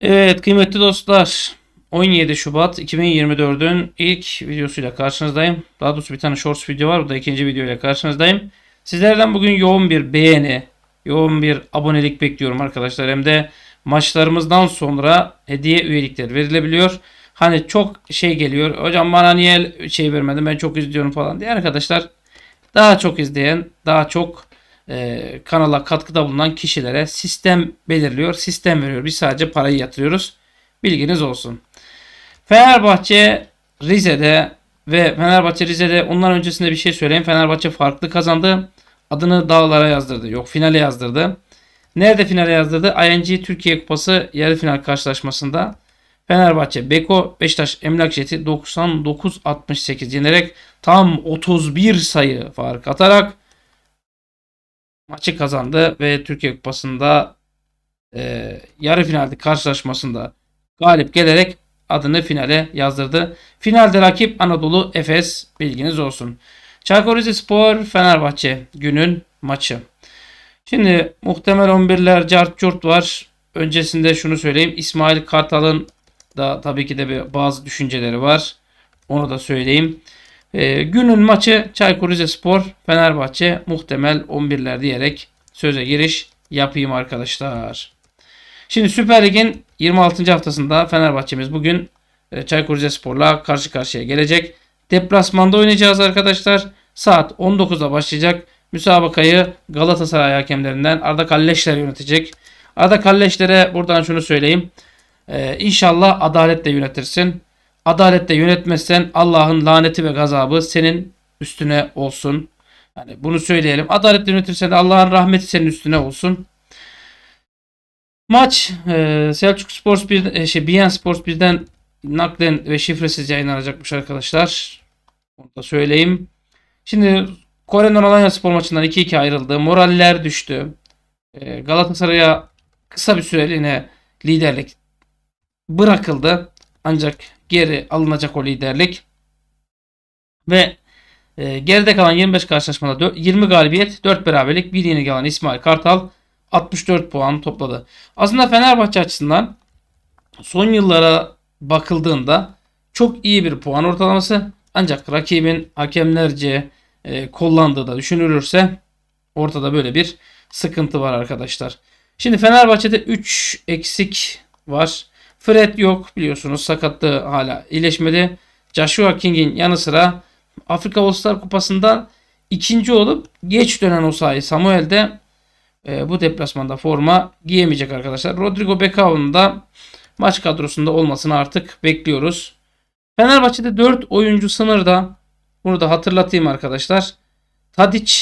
Evet kıymetli dostlar 17 Şubat 2024'ün ilk videosuyla karşınızdayım. Daha doğrusu bir tane shorts video var. Bu da ikinci videoyla karşınızdayım. Sizlerden bugün yoğun bir beğeni, yoğun bir abonelik bekliyorum arkadaşlar. Hem de maçlarımızdan sonra hediye üyelikleri verilebiliyor. Hani çok şey geliyor. Hocam bana niye şey vermedin ben çok izliyorum falan diye. Arkadaşlar daha çok izleyen, daha çok e, kanala katkıda bulunan kişilere sistem belirliyor. Sistem veriyor. Biz sadece parayı yatırıyoruz. Bilginiz olsun. Fenerbahçe Rize'de ve Fenerbahçe Rize'de ondan öncesinde bir şey söyleyeyim. Fenerbahçe farklı kazandı. Adını dağlara yazdırdı. Yok finale yazdırdı. Nerede finale yazdırdı? ING Türkiye Kupası yarı final karşılaşmasında Fenerbahçe Beko Beşiktaş Emlak Jeti 99-68 yenerek tam 31 sayı fark atarak maçı kazandı ve Türkiye Kupası'nda e, yarı finalde karşılaşmasında galip gelerek adını finale yazdırdı. Finalde rakip Anadolu Efes bilginiz olsun. Çaykur Rizespor Fenerbahçe günün maçı. Şimdi muhtemel 11'ler cart curt var. Öncesinde şunu söyleyeyim. İsmail Kartal'ın da tabii ki de bazı düşünceleri var. Onu da söyleyeyim. E, günün maçı Çaykur Rizespor Fenerbahçe muhtemel 11'ler diyerek söze giriş yapayım arkadaşlar. Şimdi Süper Lig'in 26. haftasında Fenerbahçe'miz bugün e, Çaykur Rizespor'la karşı karşıya gelecek. Deplasmanda oynayacağız arkadaşlar. Saat 19'da başlayacak. Müsabakayı Galatasaray hakemlerinden Arda Kalleşler yönetecek. Arda Kalleşler'e buradan şunu söyleyeyim. Ee, inşallah adaletle yönetirsin. Adalette yönetmezsen Allah'ın laneti ve gazabı senin üstüne olsun. Yani bunu söyleyelim. Adaletle yönetirsen de Allah'ın rahmeti senin üstüne olsun. Maç e, Selçuk Sports bir e, şey BN Sports birden naklen ve şifresiz yayınlanacakmış arkadaşlar. Onu da söyleyeyim. Şimdi Kore'nin Noralanya spor maçından 2-2 ayrıldı. Moraller düştü. E, Galatasaray'a kısa bir süreliğine liderlik bırakıldı. Ancak geri alınacak o liderlik. Ve e, geride kalan 25 karşılaşmada 20 galibiyet, 4 beraberlik, 1 yeni gelen İsmail Kartal 64 puan topladı. Aslında Fenerbahçe açısından son yıllara bakıldığında çok iyi bir puan ortalaması ancak rakibin hakemlerce e, kullandığı da düşünülürse ortada böyle bir sıkıntı var arkadaşlar. Şimdi Fenerbahçe'de 3 eksik var. Fred yok biliyorsunuz sakatlığı hala iyileşmedi. Joshua King'in yanı sıra Afrika All-Star Kupası'ndan ikinci olup geç dönen Osayi Samuel de e, bu deplasmanda forma giyemeyecek arkadaşlar. Rodrigo Becao'nun da maç kadrosunda olmasını artık bekliyoruz. Fenerbahçe'de 4 oyuncu sınırda. Bunu da hatırlatayım arkadaşlar. Tadic,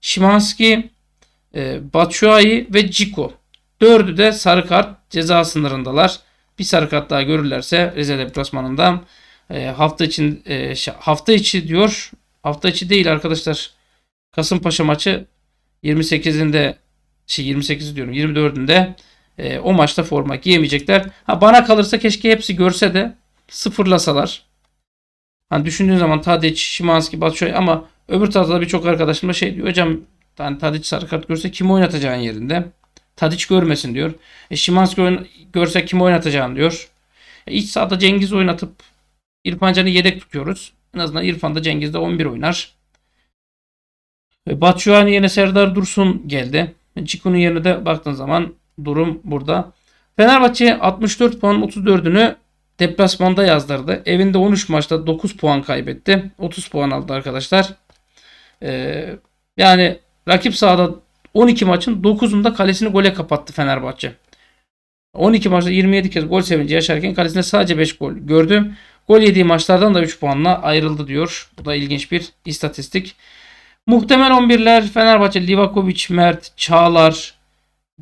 Şimanski, e, Batshuayi ve Ciko. Dördü de sarı kart ceza sınırındalar. Bir sarı kart daha görürlerse Rize deplasmanında e, hafta için e, hafta içi diyor. Hafta içi değil arkadaşlar. Kasımpaşa maçı 28'inde şey 28 diyorum 24'ünde e, o maçta forma giyemeyecekler. Ha bana kalırsa keşke hepsi görse de sıfırlasalar. Hani düşündüğün zaman Tadic, Şimanski, Batşoy ama öbür tarafta birçok arkadaşım da şey diyor. Hocam yani Tadic sarı kart görse kim oynatacağın yerinde? Tadiç görmesin diyor. E, Şimanski oyna, görse kim oynatacağını diyor. E, iç sahada Cengiz oynatıp İrfan Can'ı yedek tutuyoruz. En azından İrfan da Cengiz de 11 oynar. E, Batshuayi yerine Serdar Dursun geldi. E, Çiku'nun yerine de baktığın zaman durum burada. Fenerbahçe 64 puan 34'ünü deplasmanda yazdırdı. Evinde 13 maçta 9 puan kaybetti. 30 puan aldı arkadaşlar. Ee, yani rakip sahada 12 maçın 9'unda kalesini gole kapattı Fenerbahçe. 12 maçta 27 kez gol sevinci yaşarken kalesinde sadece 5 gol gördü. Gol yediği maçlardan da 3 puanla ayrıldı diyor. Bu da ilginç bir istatistik. Muhtemel 11'ler Fenerbahçe, Livakovic, Mert, Çağlar,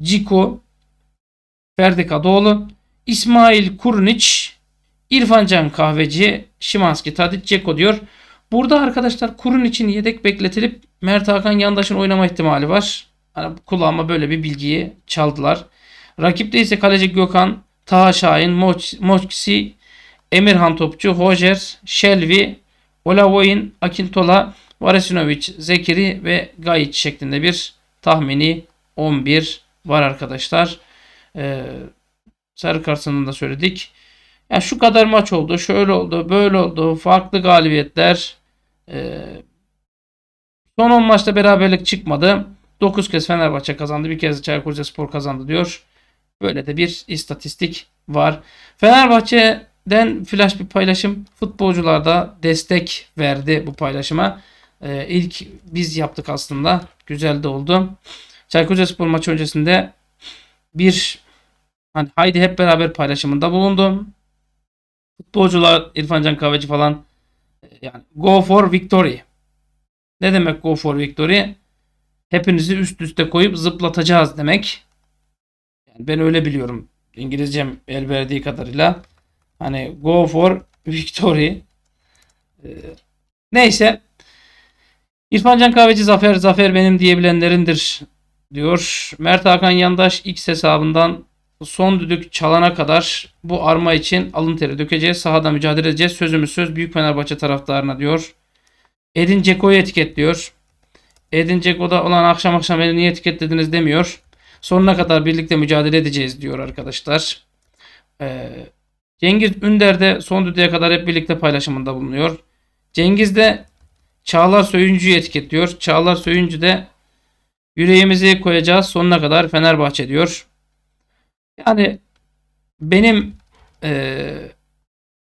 Ciko, Ferdi Kadıoğlu, İsmail Kurniç, İrfan Can Kahveci, Şimanski, Tadic, Ceko diyor. Burada arkadaşlar Kurun için yedek bekletilip Mert Hakan Yandaş'ın oynama ihtimali var. Hani kulağıma böyle bir bilgiyi çaldılar. Rakipte ise kaleci Gökhan, Taha Şahin, Moç, Moçsi, Emirhan Topçu, Hojer, Şelvi, Olavoyin, Akintola, Varesinovic, Zekeri ve Gayiç şeklinde bir tahmini 11 var arkadaşlar. Ee, Sarı kartını da söyledik. Ya şu kadar maç oldu, şöyle oldu, böyle oldu, farklı galibiyetler. Ee, son 10 maçta beraberlik çıkmadı. 9 kez Fenerbahçe kazandı. Bir kez Çaykur Rizespor kazandı diyor. Böyle de bir istatistik var. Fenerbahçe'den flash bir paylaşım. Futbolcular da destek verdi bu paylaşıma. Ee, ilk biz yaptık aslında. Güzel de oldu. Çaykur Rizespor maçı öncesinde bir hani haydi hep beraber paylaşımında bulundum. Futbolcular İrfan Can Kahveci falan yani go for victory. Ne demek go for victory? Hepinizi üst üste koyup zıplatacağız demek. Yani ben öyle biliyorum. İngilizcem el verdiği kadarıyla. Hani go for victory. Ee, neyse. İrfan Can Kahveci Zafer, Zafer benim diyebilenlerindir diyor. Mert Hakan Yandaş X hesabından son düdük çalana kadar bu arma için alın teri dökeceğiz. Sahada mücadele edeceğiz. Sözümüz söz Büyük Fenerbahçe taraftarına diyor. Edin Ceko'yu etiketliyor edinecek o da olan akşam akşam beni niye etiketlediniz demiyor. Sonuna kadar birlikte mücadele edeceğiz diyor arkadaşlar. Ee, Cengiz Ünder de son düdüğe kadar hep birlikte paylaşımında bulunuyor. Cengiz de Çağlar Söyüncü'yü etiketliyor. Çağlar Söyüncü de yüreğimizi koyacağız sonuna kadar Fenerbahçe diyor. Yani benim e,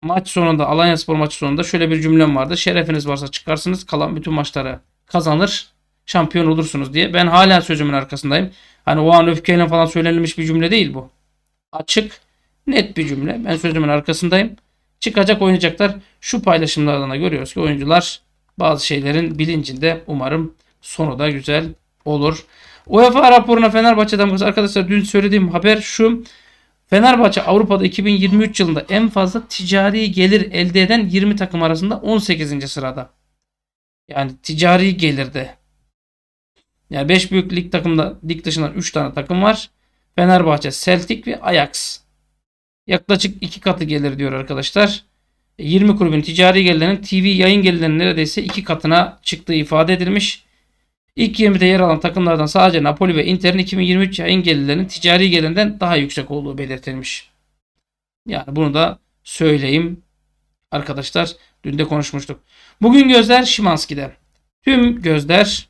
maç sonunda Alanya Spor maçı sonunda şöyle bir cümlem vardı. Şerefiniz varsa çıkarsınız kalan bütün maçları kazanır şampiyon olursunuz diye. Ben hala sözümün arkasındayım. Hani o an öfkeyle falan söylenilmiş bir cümle değil bu. Açık, net bir cümle. Ben sözümün arkasındayım. Çıkacak oynayacaklar. Şu paylaşımlardan da görüyoruz ki oyuncular bazı şeylerin bilincinde umarım sonu da güzel olur. UEFA raporuna Fenerbahçe damgası arkadaşlar dün söylediğim haber şu. Fenerbahçe Avrupa'da 2023 yılında en fazla ticari gelir elde eden 20 takım arasında 18. sırada. Yani ticari gelirde yani 5 büyük lig takımda lig dışından 3 tane takım var. Fenerbahçe, Celtic ve Ajax. Yaklaşık 2 katı gelir diyor arkadaşlar. 20 e, kulübün ticari gelirlerinin TV yayın gelirlerinin neredeyse 2 katına çıktığı ifade edilmiş. İlk 20'de yer alan takımlardan sadece Napoli ve Inter'in 2023 yayın gelirlerinin ticari gelirinden daha yüksek olduğu belirtilmiş. Yani bunu da söyleyeyim arkadaşlar. Dün de konuşmuştuk. Bugün gözler Şimanski'de. Tüm gözler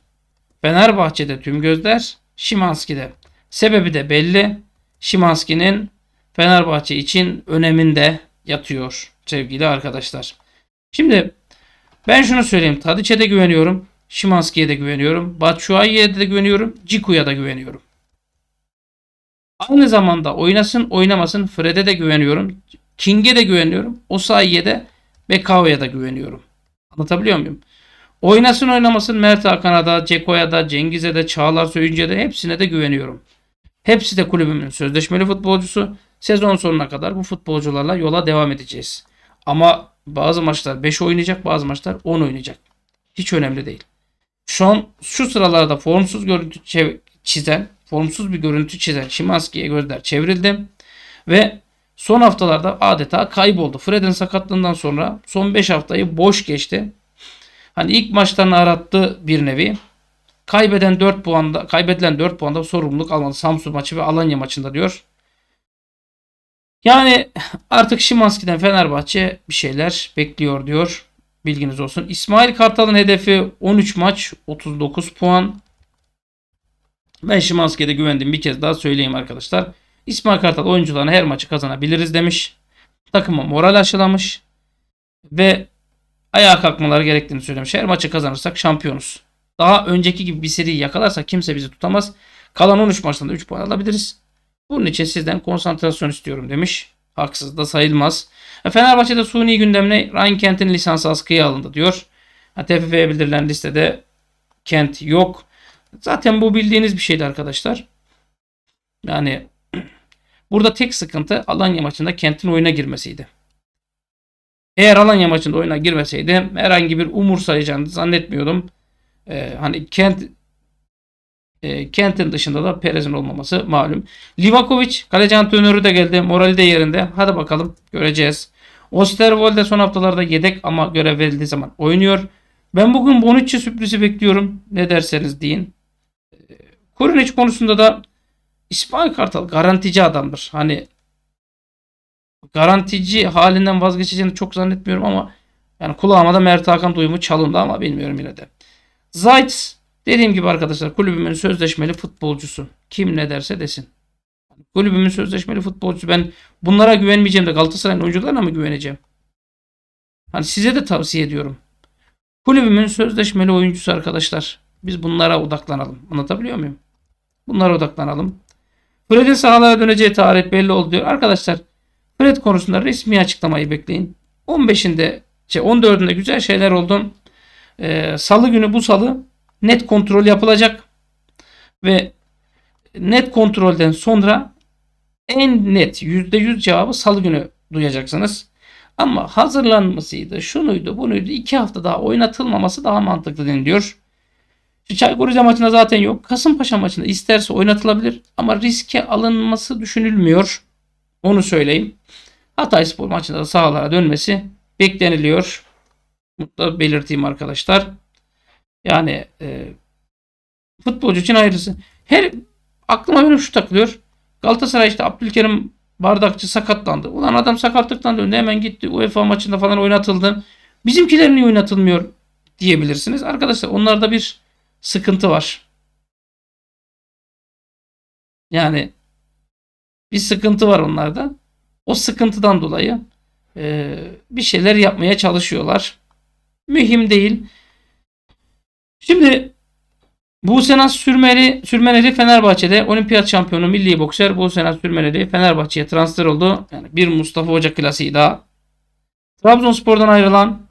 Fenerbahçe'de tüm gözler Şimanski'de. Sebebi de belli. Şimanski'nin Fenerbahçe için öneminde yatıyor sevgili arkadaşlar. Şimdi ben şunu söyleyeyim. Tadiç'e de güveniyorum. Şimanski'ye de güveniyorum. Batshuayi'ye de güveniyorum. Ciku'ya da güveniyorum. Aynı zamanda oynasın oynamasın Fred'e de güveniyorum. King'e de güveniyorum. Osayi'ye de Bekao'ya da güveniyorum. Anlatabiliyor muyum? Oynasın oynamasın Mert Hakan'a da, Ceko'ya da, Cengiz'e de, Çağlar Söyüncü'ye de hepsine de güveniyorum. Hepsi de kulübümün sözleşmeli futbolcusu. Sezon sonuna kadar bu futbolcularla yola devam edeceğiz. Ama bazı maçlar 5 oynayacak, bazı maçlar 10 oynayacak. Hiç önemli değil. Şu an şu sıralarda formsuz görüntü çizen, formsuz bir görüntü çizen Şimanski'ye gözler çevrildi. Ve son haftalarda adeta kayboldu. Fred'in sakatlığından sonra son 5 haftayı boş geçti. Hani ilk maçtan arattı bir nevi. Kaybeden 4 puanda, kaybedilen 4 puanda sorumluluk almadı. Samsun maçı ve Alanya maçında diyor. Yani artık Şimanski'den Fenerbahçe bir şeyler bekliyor diyor. Bilginiz olsun. İsmail Kartal'ın hedefi 13 maç 39 puan. Ben Şimanski'ye de güvendim bir kez daha söyleyeyim arkadaşlar. İsmail Kartal oyuncularına her maçı kazanabiliriz demiş. Takıma moral aşılamış. Ve ayağa kalkmaları gerektiğini söylemiş. Her maçı kazanırsak şampiyonuz. Daha önceki gibi bir seri yakalarsa kimse bizi tutamaz. Kalan 13 maçtan da 3 puan alabiliriz. Bunun için sizden konsantrasyon istiyorum demiş. Haksız da sayılmaz. E, Fenerbahçe'de suni gündemine Ryan Kent'in lisansı askıya alındı diyor. TFF'ye bildirilen listede Kent yok. Zaten bu bildiğiniz bir şeydi arkadaşlar. Yani burada tek sıkıntı Alanya maçında Kent'in oyuna girmesiydi. Eğer Alanya maçında oyuna girmeseydi herhangi bir umursayacağını zannetmiyordum. Ee, hani Kent e, Kent'in dışında da Perez'in olmaması malum. Livakovic kaleci antrenörü de geldi. Morali de yerinde. Hadi bakalım göreceğiz. Osterwolde son haftalarda yedek ama görev verildiği zaman oynuyor. Ben bugün Bonucci sürprizi bekliyorum. Ne derseniz deyin. Ee, Kurunic konusunda da İspanyol Kartal garantici adamdır. Hani garantici halinden vazgeçeceğini çok zannetmiyorum ama yani kulağıma da Mert Hakan duyumu çalındı ama bilmiyorum yine de. Zayt dediğim gibi arkadaşlar kulübümün sözleşmeli futbolcusu. Kim ne derse desin. Kulübümün sözleşmeli futbolcusu. Ben bunlara güvenmeyeceğim de Galatasaray'ın oyuncularına mı güveneceğim? Hani size de tavsiye ediyorum. Kulübümün sözleşmeli oyuncusu arkadaşlar. Biz bunlara odaklanalım. Anlatabiliyor muyum? Bunlara odaklanalım. Fred'in sahalara döneceği tarih belli oldu diyor. Arkadaşlar Kredi konusunda resmi açıklamayı bekleyin. 15'inde şey 14'ünde güzel şeyler oldu. Ee, salı günü bu salı net kontrol yapılacak ve net kontrolden sonra en net %100 cevabı salı günü duyacaksınız. Ama hazırlanmasıydı, şunuydu, bunuydu. iki hafta daha oynatılmaması daha mantıklı deniliyor. Çaykur Rize maçında zaten yok. Kasımpaşa maçında isterse oynatılabilir ama riske alınması düşünülmüyor. Onu söyleyeyim. Hatay Spor maçında da sahalara dönmesi bekleniliyor. Mutlu belirteyim arkadaşlar. Yani e, futbolcu için hayırlısı. Her aklıma benim şu takılıyor. Galatasaray işte Abdülkerim Bardakçı sakatlandı. Ulan adam sakatlıktan döndü hemen gitti. UEFA maçında falan oynatıldı. Bizimkiler niye oynatılmıyor diyebilirsiniz. Arkadaşlar onlarda bir sıkıntı var. Yani bir sıkıntı var onlarda. O sıkıntıdan dolayı e, bir şeyler yapmaya çalışıyorlar. Mühim değil. Şimdi Busenas Sürmeri, Sürmeleri Fenerbahçe'de olimpiyat şampiyonu milli bokser bu Busenas Sürmeleri Fenerbahçe'ye transfer oldu. Yani bir Mustafa Hoca klasiği daha. Trabzonspor'dan ayrılan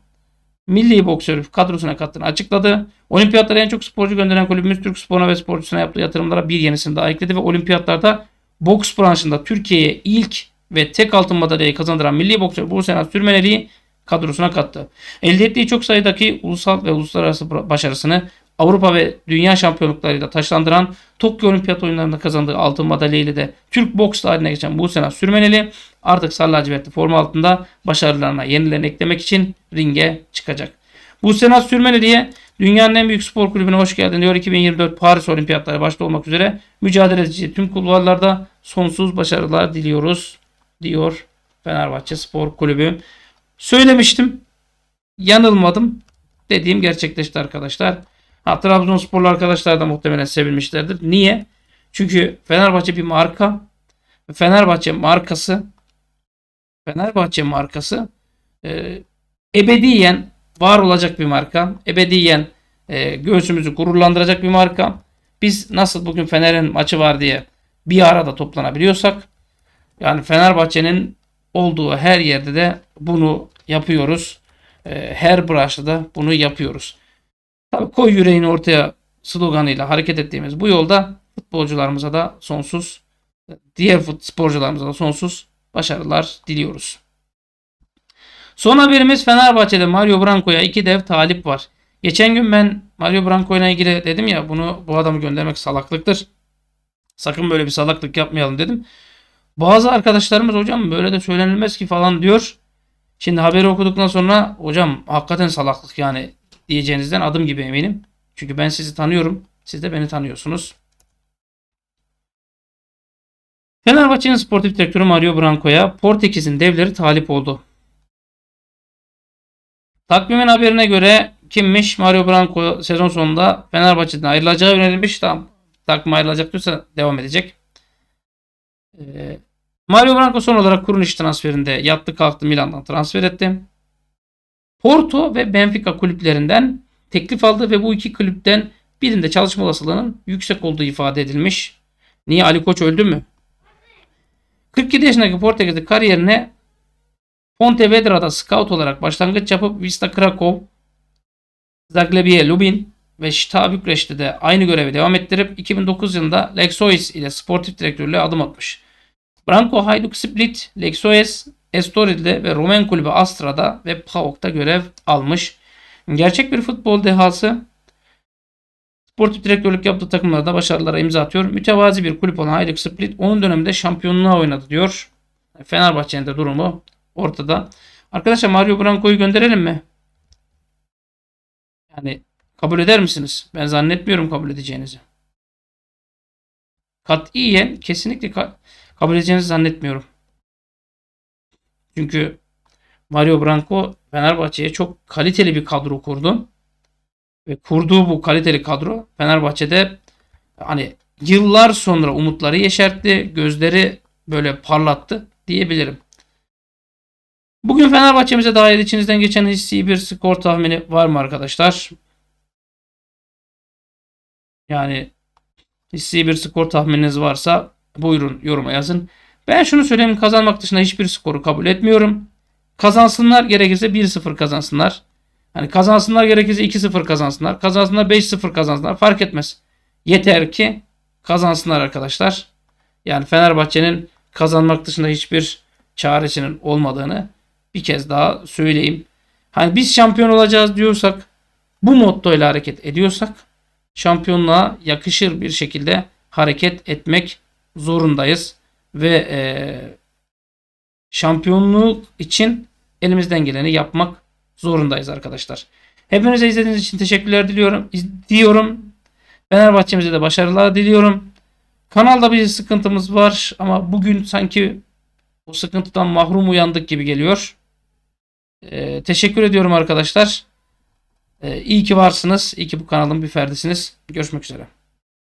milli boksörü kadrosuna kattığını açıkladı. Olimpiyatlara en çok sporcu gönderen kulübümüz Türk sporuna ve sporcusuna yaptığı yatırımlara bir yenisini daha ekledi ve olimpiyatlarda boks branşında Türkiye'ye ilk ve tek altın madalyayı kazandıran milli boksör Bursa Sürmeneli'yi kadrosuna kattı. Elde ettiği çok sayıdaki ulusal ve uluslararası başarısını Avrupa ve dünya şampiyonluklarıyla taşlandıran Tokyo Olimpiyat oyunlarında kazandığı altın madalya ile de Türk boks tarihine geçen bu sene sürmeneli artık sarı lacivertli forma altında başarılarına yenilerini eklemek için ringe çıkacak. Bu sene sürmeneliye Dünyanın en büyük spor kulübüne hoş geldin diyor. 2024 Paris Olimpiyatları başta olmak üzere mücadele edici tüm kulvarlarda sonsuz başarılar diliyoruz diyor Fenerbahçe Spor Kulübü. Söylemiştim. Yanılmadım. Dediğim gerçekleşti arkadaşlar. Ha, Trabzonsporlu arkadaşlar da muhtemelen sevinmişlerdir. Niye? Çünkü Fenerbahçe bir marka. Fenerbahçe markası Fenerbahçe markası e, ebediyen var olacak bir marka. Ebediyen e, göğsümüzü gururlandıracak bir marka. Biz nasıl bugün Fener'in maçı var diye bir arada toplanabiliyorsak yani Fenerbahçe'nin olduğu her yerde de bunu yapıyoruz. E, her branşta da bunu yapıyoruz. Tabii koy yüreğini ortaya sloganıyla hareket ettiğimiz bu yolda futbolcularımıza da sonsuz diğer futbolcularımıza da sonsuz başarılar diliyoruz. Son haberimiz Fenerbahçe'de Mario Branco'ya iki dev talip var. Geçen gün ben Mario Branco ile ilgili dedim ya bunu bu adamı göndermek salaklıktır. Sakın böyle bir salaklık yapmayalım dedim. Bazı arkadaşlarımız hocam böyle de söylenilmez ki falan diyor. Şimdi haberi okuduktan sonra hocam hakikaten salaklık yani diyeceğinizden adım gibi eminim. Çünkü ben sizi tanıyorum. Siz de beni tanıyorsunuz. Fenerbahçe'nin sportif direktörü Mario Branco'ya Portekiz'in devleri talip oldu. Takvimin haberine göre kimmiş? Mario Branco sezon sonunda Fenerbahçe'den ayrılacağı yönetilmiş. Tamam. Takvim ayrılacak diyorsa devam edecek. Ee, Mario Branco son olarak Kurun iş transferinde yattı kalktı Milan'dan transfer etti. Porto ve Benfica kulüplerinden teklif aldı ve bu iki kulüpten birinde çalışma olasılığının yüksek olduğu ifade edilmiş. Niye Ali Koç öldü mü? 47 yaşındaki Portekizli kariyerine Pontevedra'da scout olarak başlangıç yapıp Vista Krakow, Zagrebie Lubin ve Şita Bükreş'te de aynı görevi devam ettirip 2009 yılında Lexois ile sportif direktörlüğe adım atmış. Branko Hajduk Split, Lexois, Estoril'de ve Rumen kulübü Astra'da ve PAOK'ta görev almış. Gerçek bir futbol dehası sportif direktörlük yaptığı takımlarda başarılara imza atıyor. Mütevazi bir kulüp olan Hajduk Split onun döneminde şampiyonluğa oynadı diyor. Fenerbahçe'nin de durumu ortada. Arkadaşlar Mario Branco'yu gönderelim mi? Yani kabul eder misiniz? Ben zannetmiyorum kabul edeceğinizi. Katiyen kesinlikle ka kabul edeceğinizi zannetmiyorum. Çünkü Mario Branco Fenerbahçe'ye çok kaliteli bir kadro kurdu. Ve kurduğu bu kaliteli kadro Fenerbahçe'de hani yıllar sonra umutları yeşertti, gözleri böyle parlattı diyebilirim. Bugün Fenerbahçe'mize dair içinizden geçen hissi bir skor tahmini var mı arkadaşlar? Yani hissi bir skor tahmininiz varsa buyurun yoruma yazın. Ben şunu söyleyeyim kazanmak dışında hiçbir skoru kabul etmiyorum. Kazansınlar gerekirse 1-0 kazansınlar. Hani kazansınlar gerekirse 2-0 kazansınlar. Kazansınlar 5-0 kazansınlar fark etmez. Yeter ki kazansınlar arkadaşlar. Yani Fenerbahçe'nin kazanmak dışında hiçbir çaresinin olmadığını bir kez daha söyleyeyim. Hani biz şampiyon olacağız diyorsak bu motto ile hareket ediyorsak şampiyonluğa yakışır bir şekilde hareket etmek zorundayız. Ve e, şampiyonluk için elimizden geleni yapmak zorundayız arkadaşlar. Hepinize izlediğiniz için teşekkürler diliyorum. Diyorum. Fenerbahçe'mize de başarılar diliyorum. Kanalda bir sıkıntımız var ama bugün sanki o sıkıntıdan mahrum uyandık gibi geliyor. E, teşekkür ediyorum arkadaşlar. E, iyi ki varsınız. İyi ki bu kanalın bir ferdisiniz. Görüşmek üzere.